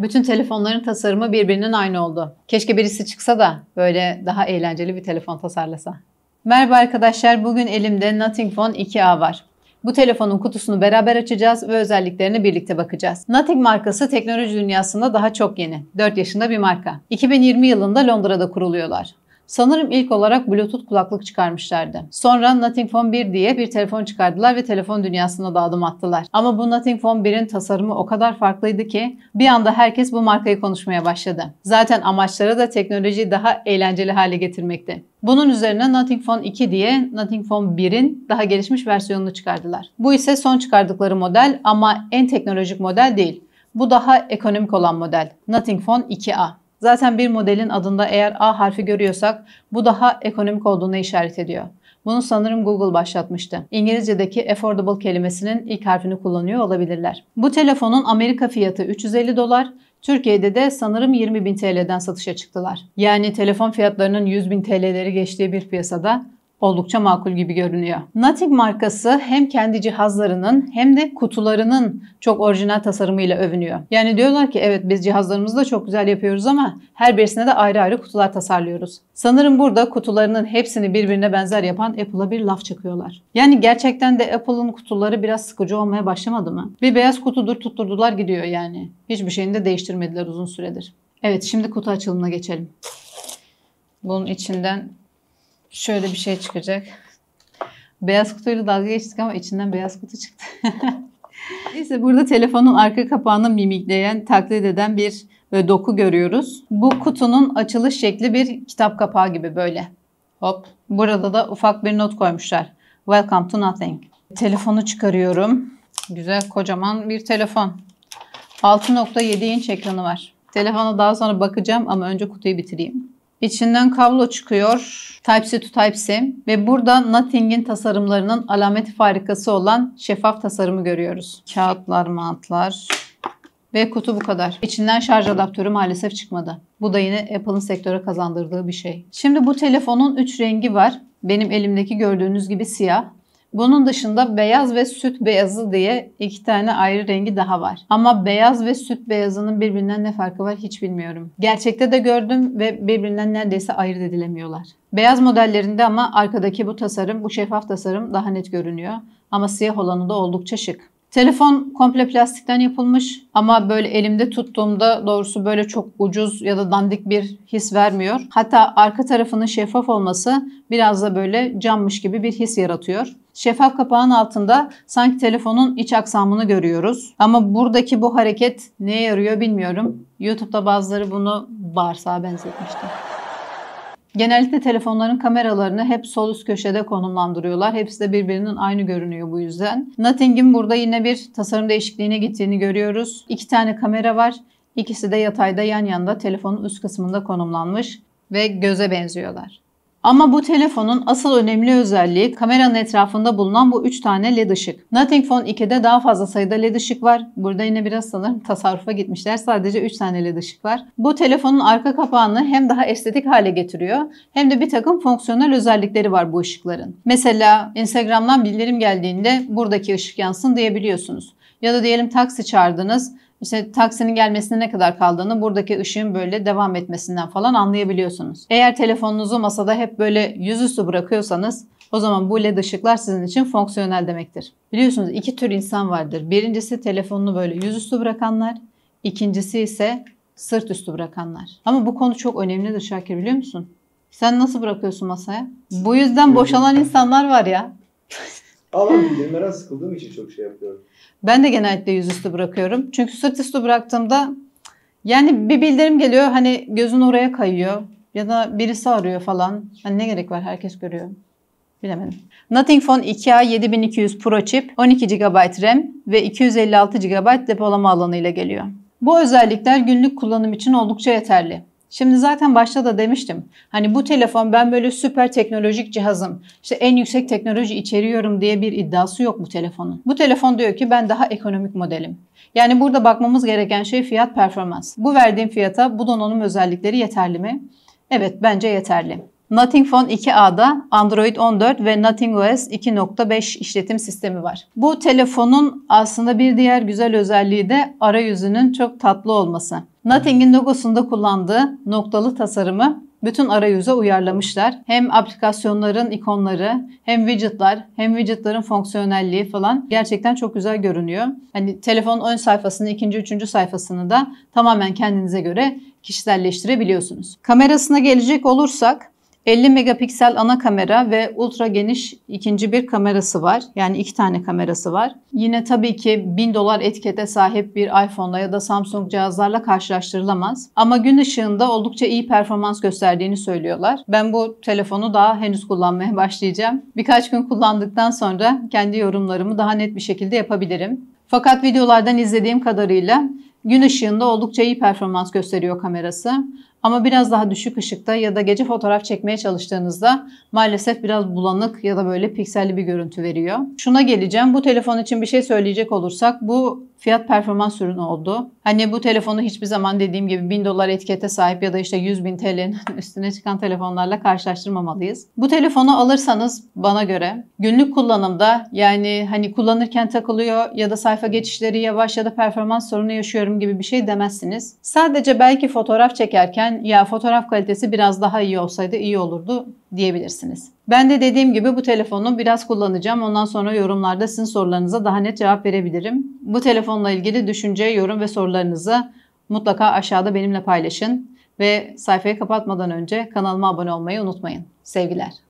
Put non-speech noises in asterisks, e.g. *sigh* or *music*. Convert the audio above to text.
Bütün telefonların tasarımı birbirinin aynı oldu. Keşke birisi çıksa da böyle daha eğlenceli bir telefon tasarlasa. Merhaba arkadaşlar. Bugün elimde Nothing Phone 2A var. Bu telefonun kutusunu beraber açacağız ve özelliklerini birlikte bakacağız. Nothing markası teknoloji dünyasında daha çok yeni. 4 yaşında bir marka. 2020 yılında Londra'da kuruluyorlar. Sanırım ilk olarak Bluetooth kulaklık çıkarmışlardı. Sonra Nothing Phone 1 diye bir telefon çıkardılar ve telefon dünyasına da adım attılar. Ama bu Nothing Phone 1'in tasarımı o kadar farklıydı ki bir anda herkes bu markayı konuşmaya başladı. Zaten amaçları da teknolojiyi daha eğlenceli hale getirmekti. Bunun üzerine Nothing Phone 2 diye Nothing Phone 1'in daha gelişmiş versiyonunu çıkardılar. Bu ise son çıkardıkları model ama en teknolojik model değil. Bu daha ekonomik olan model. Nothing Phone 2A. Zaten bir modelin adında eğer A harfi görüyorsak bu daha ekonomik olduğuna işaret ediyor. Bunu sanırım Google başlatmıştı. İngilizce'deki affordable kelimesinin ilk harfini kullanıyor olabilirler. Bu telefonun Amerika fiyatı 350 dolar, Türkiye'de de sanırım 20 bin TL'den satışa çıktılar. Yani telefon fiyatlarının 100 bin TL'leri geçtiği bir piyasada oldukça makul gibi görünüyor. Natik markası hem kendi cihazlarının hem de kutularının çok orijinal tasarımıyla övünüyor. Yani diyorlar ki evet biz cihazlarımızı da çok güzel yapıyoruz ama her birisine de ayrı ayrı kutular tasarlıyoruz. Sanırım burada kutularının hepsini birbirine benzer yapan Apple'a bir laf çakıyorlar. Yani gerçekten de Apple'ın kutuları biraz sıkıcı olmaya başlamadı mı? Bir beyaz kutudur tutturdular gidiyor yani. Hiçbir şeyini de değiştirmediler uzun süredir. Evet şimdi kutu açılımına geçelim. Bunun içinden şöyle bir şey çıkacak. Beyaz kutuyla dalga geçtik ama içinden beyaz kutu çıktı. *laughs* Neyse burada telefonun arka kapağını mimikleyen, taklit eden bir e, doku görüyoruz. Bu kutunun açılış şekli bir kitap kapağı gibi böyle. Hop. Burada da ufak bir not koymuşlar. Welcome to nothing. Telefonu çıkarıyorum. Güzel kocaman bir telefon. 6.7 inç ekranı var. Telefona daha sonra bakacağım ama önce kutuyu bitireyim. İçinden kablo çıkıyor. Type-C to Type-C ve burada Nothing'in tasarımlarının alameti farikası olan şeffaf tasarımı görüyoruz. Kağıtlar, mantlar ve kutu bu kadar. İçinden şarj adaptörü maalesef çıkmadı. Bu da yine Apple'ın sektöre kazandırdığı bir şey. Şimdi bu telefonun 3 rengi var. Benim elimdeki gördüğünüz gibi siyah bunun dışında beyaz ve süt beyazı diye iki tane ayrı rengi daha var. Ama beyaz ve süt beyazının birbirinden ne farkı var hiç bilmiyorum. Gerçekte de gördüm ve birbirinden neredeyse ayırt edilemiyorlar. Beyaz modellerinde ama arkadaki bu tasarım, bu şeffaf tasarım daha net görünüyor. Ama siyah olanı da oldukça şık. Telefon komple plastikten yapılmış ama böyle elimde tuttuğumda doğrusu böyle çok ucuz ya da dandik bir his vermiyor. Hatta arka tarafının şeffaf olması biraz da böyle cammış gibi bir his yaratıyor. Şeffaf kapağın altında sanki telefonun iç aksamını görüyoruz. Ama buradaki bu hareket neye yarıyor bilmiyorum. YouTube'da bazıları bunu bağırsağa benzetmişti. Genellikle telefonların kameralarını hep sol üst köşede konumlandırıyorlar. Hepsi de birbirinin aynı görünüyor bu yüzden. Nothing'in burada yine bir tasarım değişikliğine gittiğini görüyoruz. İki tane kamera var. İkisi de yatayda yan yanda telefonun üst kısmında konumlanmış ve göze benziyorlar. Ama bu telefonun asıl önemli özelliği kameranın etrafında bulunan bu 3 tane led ışık. Nothing Phone 2'de daha fazla sayıda led ışık var. Burada yine biraz sanırım tasarrufa gitmişler. Sadece 3 tane led ışık var. Bu telefonun arka kapağını hem daha estetik hale getiriyor hem de bir takım fonksiyonel özellikleri var bu ışıkların. Mesela Instagram'dan bildirim geldiğinde buradaki ışık yansın diyebiliyorsunuz. Ya da diyelim taksi çağırdınız işte taksinin gelmesine ne kadar kaldığını buradaki ışığın böyle devam etmesinden falan anlayabiliyorsunuz. Eğer telefonunuzu masada hep böyle yüzüstü bırakıyorsanız o zaman bu led ışıklar sizin için fonksiyonel demektir. Biliyorsunuz iki tür insan vardır. Birincisi telefonunu böyle yüzüstü bırakanlar, ikincisi ise sırt üstü bırakanlar. Ama bu konu çok önemlidir Şakir biliyor musun? Sen nasıl bırakıyorsun masaya? Bu yüzden boşalan insanlar var ya. *laughs* Ama bildirimlerden sıkıldığım için çok şey yapıyorum. Ben de genellikle yüzüstü bırakıyorum. Çünkü sırtüstü bıraktığımda yani bir bildirim geliyor hani gözün oraya kayıyor ya da birisi arıyor falan. Hani ne gerek var herkes görüyor. Bilemedim. Nothing Phone 2A 7200 Pro Chip, 12 GB RAM ve 256 GB depolama alanı ile geliyor. Bu özellikler günlük kullanım için oldukça yeterli. Şimdi zaten başta da demiştim. Hani bu telefon ben böyle süper teknolojik cihazım. İşte en yüksek teknoloji içeriyorum diye bir iddiası yok bu telefonun. Bu telefon diyor ki ben daha ekonomik modelim. Yani burada bakmamız gereken şey fiyat performans. Bu verdiğim fiyata bu donanım özellikleri yeterli mi? Evet bence yeterli. Nothing Phone 2A'da Android 14 ve Nothing OS 2.5 işletim sistemi var. Bu telefonun aslında bir diğer güzel özelliği de arayüzünün çok tatlı olması. Nothing'in logosunda kullandığı noktalı tasarımı bütün arayüze uyarlamışlar. Hem aplikasyonların ikonları, hem widgetler, hem widgetlerin fonksiyonelliği falan gerçekten çok güzel görünüyor. Hani telefonun ön sayfasını, ikinci, üçüncü sayfasını da tamamen kendinize göre kişiselleştirebiliyorsunuz. Kamerasına gelecek olursak 50 megapiksel ana kamera ve ultra geniş ikinci bir kamerası var. Yani iki tane kamerası var. Yine tabii ki 1000 dolar etikete sahip bir iPhone'la ya da Samsung cihazlarla karşılaştırılamaz. Ama gün ışığında oldukça iyi performans gösterdiğini söylüyorlar. Ben bu telefonu daha henüz kullanmaya başlayacağım. Birkaç gün kullandıktan sonra kendi yorumlarımı daha net bir şekilde yapabilirim. Fakat videolardan izlediğim kadarıyla Gün ışığında oldukça iyi performans gösteriyor kamerası. Ama biraz daha düşük ışıkta ya da gece fotoğraf çekmeye çalıştığınızda maalesef biraz bulanık ya da böyle pikselli bir görüntü veriyor. Şuna geleceğim. Bu telefon için bir şey söyleyecek olursak bu fiyat performans ürünü oldu. Hani bu telefonu hiçbir zaman dediğim gibi 1000 dolar etikete sahip ya da işte 100 bin TL'nin *laughs* üstüne çıkan telefonlarla karşılaştırmamalıyız. Bu telefonu alırsanız bana göre günlük kullanımda yani hani kullanırken takılıyor ya da sayfa geçişleri yavaş ya da performans sorunu yaşıyorum istiyorum gibi bir şey demezsiniz. Sadece belki fotoğraf çekerken ya fotoğraf kalitesi biraz daha iyi olsaydı iyi olurdu diyebilirsiniz. Ben de dediğim gibi bu telefonu biraz kullanacağım. Ondan sonra yorumlarda sizin sorularınıza daha net cevap verebilirim. Bu telefonla ilgili düşünce, yorum ve sorularınızı mutlaka aşağıda benimle paylaşın ve sayfayı kapatmadan önce kanalıma abone olmayı unutmayın. Sevgiler.